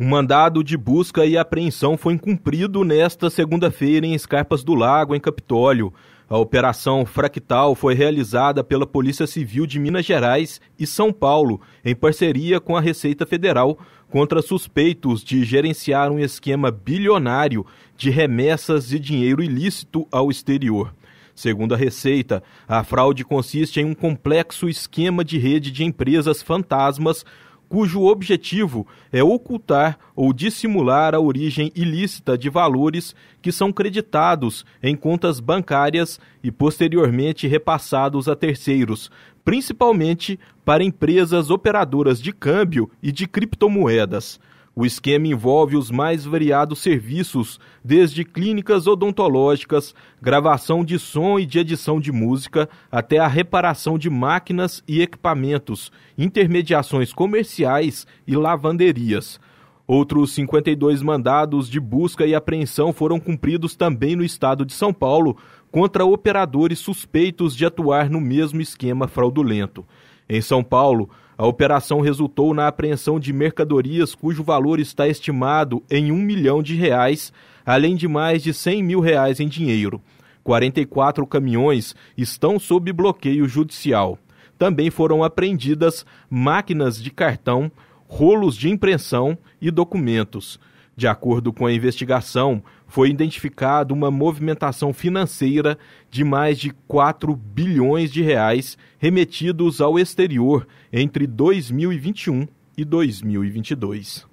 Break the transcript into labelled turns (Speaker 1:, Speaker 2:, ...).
Speaker 1: Um mandado de busca e apreensão foi incumprido nesta segunda-feira em Escarpas do Lago, em Capitólio. A operação Fractal foi realizada pela Polícia Civil de Minas Gerais e São Paulo, em parceria com a Receita Federal, contra suspeitos de gerenciar um esquema bilionário de remessas de dinheiro ilícito ao exterior. Segundo a Receita, a fraude consiste em um complexo esquema de rede de empresas fantasmas cujo objetivo é ocultar ou dissimular a origem ilícita de valores que são creditados em contas bancárias e posteriormente repassados a terceiros, principalmente para empresas operadoras de câmbio e de criptomoedas. O esquema envolve os mais variados serviços, desde clínicas odontológicas, gravação de som e de edição de música, até a reparação de máquinas e equipamentos, intermediações comerciais e lavanderias. Outros 52 mandados de busca e apreensão foram cumpridos também no estado de São Paulo contra operadores suspeitos de atuar no mesmo esquema fraudulento. Em São Paulo, a operação resultou na apreensão de mercadorias cujo valor está estimado em um milhão de reais, além de mais de 100 mil reais em dinheiro. 44 caminhões estão sob bloqueio judicial. Também foram apreendidas máquinas de cartão, rolos de impressão e documentos. De acordo com a investigação, foi identificada uma movimentação financeira de mais de 4 bilhões de reais remetidos ao exterior entre 2021 e 2022.